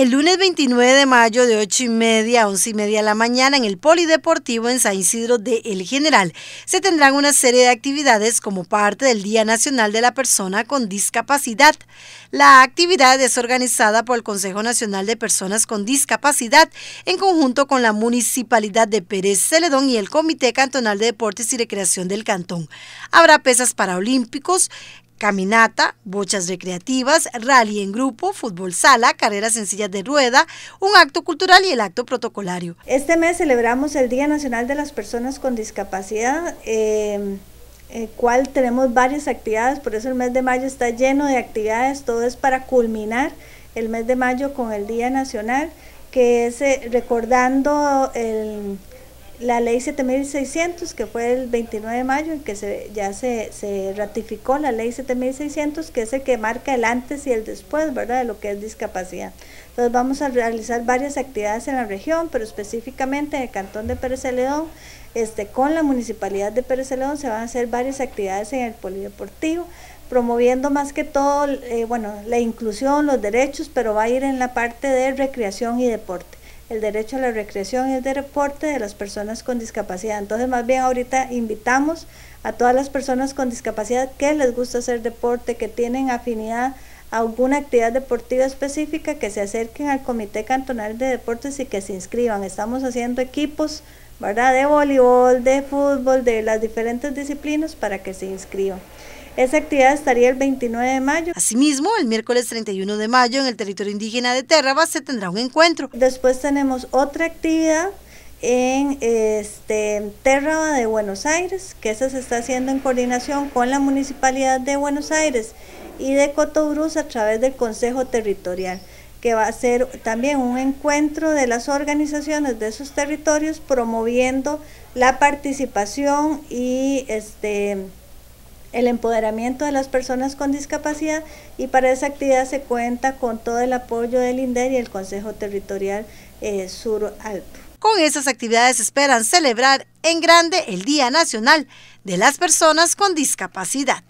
El lunes 29 de mayo de 8 y media a 11 y media de la mañana en el Polideportivo en San Isidro de El General se tendrán una serie de actividades como parte del Día Nacional de la Persona con Discapacidad. La actividad es organizada por el Consejo Nacional de Personas con Discapacidad en conjunto con la Municipalidad de Pérez Celedón y el Comité Cantonal de Deportes y Recreación del Cantón. Habrá pesas olímpicos caminata, bochas recreativas, rally en grupo, fútbol sala, carreras sencillas de rueda, un acto cultural y el acto protocolario. Este mes celebramos el Día Nacional de las Personas con Discapacidad. Eh, el eh, cual tenemos varias actividades, por eso el mes de mayo está lleno de actividades, todo es para culminar el mes de mayo con el Día Nacional, que es eh, recordando el, la ley 7600, que fue el 29 de mayo, en que se, ya se, ratificó la ley 7600, que es el que marca el antes y el después, ¿verdad?, de lo que es discapacidad. Entonces vamos a realizar varias actividades en la región, pero específicamente en el cantón de Pérez Celedón, este, con la municipalidad de Pérez Celedón se van a hacer varias actividades en el polideportivo, promoviendo más que todo, eh, bueno, la inclusión, los derechos, pero va a ir en la parte de recreación y deporte el derecho a la recreación y el deporte de las personas con discapacidad. Entonces, más bien ahorita invitamos a todas las personas con discapacidad que les gusta hacer deporte, que tienen afinidad a alguna actividad deportiva específica, que se acerquen al Comité Cantonal de Deportes y que se inscriban. Estamos haciendo equipos, ¿verdad?, de voleibol, de fútbol, de las diferentes disciplinas para que se inscriban. Esa actividad estaría el 29 de mayo. Asimismo, el miércoles 31 de mayo en el territorio indígena de Terraba se tendrá un encuentro. Después tenemos otra actividad en este, Terraba de Buenos Aires, que esa se está haciendo en coordinación con la Municipalidad de Buenos Aires y de Cotobruz a través del Consejo Territorial que va a ser también un encuentro de las organizaciones de esos territorios promoviendo la participación y este el empoderamiento de las personas con discapacidad y para esa actividad se cuenta con todo el apoyo del INDER y el Consejo Territorial eh, Sur Alto. Con esas actividades esperan celebrar en grande el Día Nacional de las Personas con Discapacidad.